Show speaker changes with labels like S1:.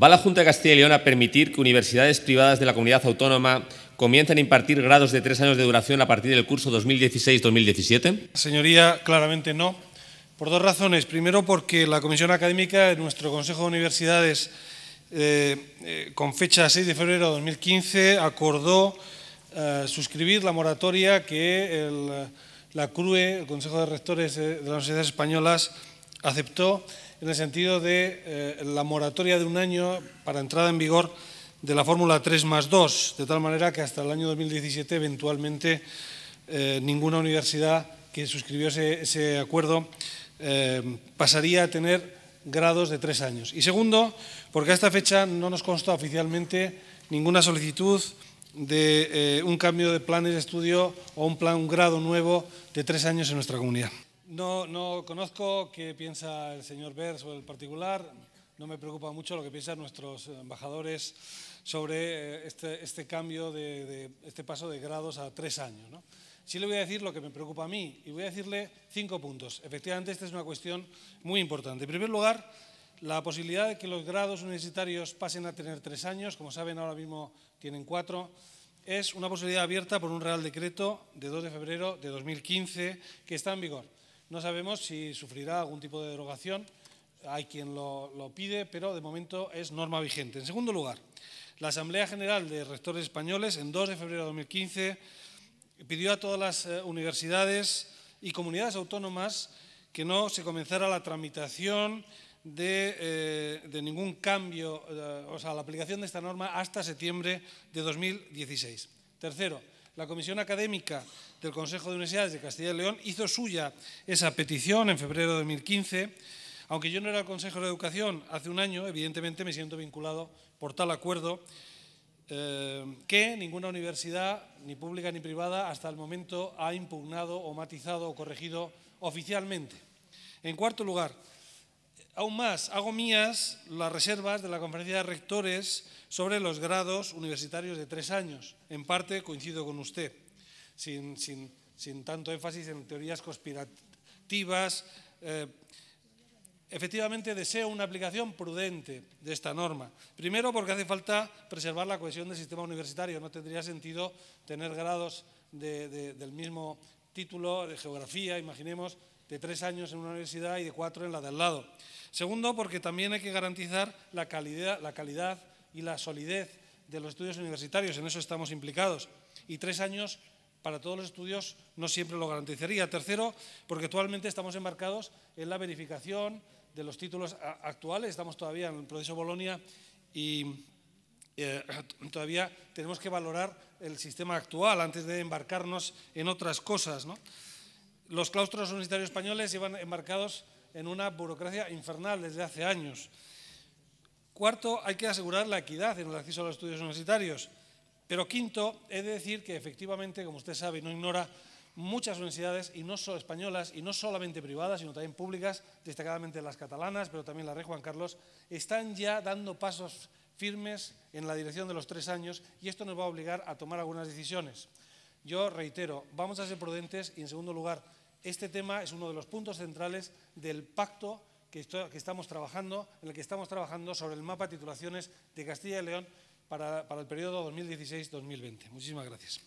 S1: ¿Va la Junta de Castilla y León a permitir que universidades privadas de la comunidad autónoma comiencen a impartir grados de tres años de duración a partir del curso 2016-2017? Señoría, claramente no. Por dos razones. Primero, porque la Comisión Académica de nuestro Consejo de Universidades, eh, eh, con fecha 6 de febrero de 2015, acordó eh, suscribir la moratoria que la CRUE, el Consejo de Rectores de las Universidades Españolas, aceptó en el sentido de eh, la moratoria de un año para entrada en vigor de la fórmula 3 más 2, de tal manera que hasta el año 2017 eventualmente eh, ninguna universidad que suscribió ese, acuerdo eh, pasaría a tener grados de tres años. Y segundo, porque a esta fecha no nos consta oficialmente ninguna solicitud de un cambio de planes de estudio o un plan, un grado nuevo de tres años en nuestra comunidad. No, conozco qué piensa el señor Verso sobre el particular. No me preocupa mucho lo que piensan nuestros embajadores sobre eh, este, este, cambio, de, este paso de grados a tres años. Sí le voy a decir lo que me preocupa a mí y voy a decirle cinco puntos. Efectivamente, esta es una cuestión muy importante. En primer lugar, la posibilidad de que los grados universitarios pasen a tener tres años, como saben ahora mismo tienen cuatro, es una posibilidad abierta por un Real Decreto de 2 de febrero de 2015 que está en vigor. No sabemos si sufrirá algún tipo de derogación, hay quien lo, pide, pero de momento es norma vigente. En segundo lugar, la Asamblea General de Rectores Españoles, en 2 de febrero de 2015, pidió a todas las eh, universidades y comunidades autónomas que no se comenzara la tramitación de, eh, ningún cambio, eh, o sea, la aplicación de esta norma hasta septiembre de 2016. Tercero, la Comisión Académica del Consejo de Universidades de Castilla y León hizo suya esa petición en febrero de 2015. Aunque yo no era el Consejo de Educación hace un año, evidentemente me siento vinculado por tal acuerdo eh, que ninguna universidad, ni pública ni privada, hasta el momento ha impugnado o matizado o corregido oficialmente. En cuarto lugar, Aún más, hago mías las reservas de la conferencia de rectores sobre los grados universitarios de tres años. En parte coincido con usted, sin, tanto énfasis en teorías conspirativas. Eh, efectivamente, deseo una aplicación prudente de esta norma. Primero, porque hace falta preservar la cohesión del sistema universitario. No tendría sentido tener grados del mismo título de geografía, imaginemos, de tres años en una universidad y de cuatro en la de al lado. Segundo, porque también hay que garantizar la calidad, y la solidez de los estudios universitarios, en eso estamos implicados. Y tres años para todos los estudios no siempre lo garantizaría. Tercero, porque actualmente estamos embarcados en la verificación de los títulos actuales, estamos todavía en el proceso Bolonia y eh, todavía tenemos que valorar el sistema actual antes de embarcarnos en otras cosas. Los claustros universitarios españoles llevan embarcados en una burocracia infernal desde hace años. Cuarto, hay que asegurar la equidad en el acceso a los estudios universitarios. Pero quinto, he de decir que efectivamente, como usted sabe y no ignora, muchas universidades, y no solo españolas, y no solamente privadas, sino también públicas, destacadamente las catalanas, pero también la red Juan Carlos, están ya dando pasos firmes en la dirección de los tres años y esto nos va a obligar a tomar algunas decisiones. Yo reitero, vamos a ser prudentes y en segundo lugar, este tema es uno de los puntos centrales del pacto que, estamos trabajando, en el que estamos trabajando sobre el mapa titulaciones de Castilla y León para, para el periodo 2016-2020. Muchísimas gracias.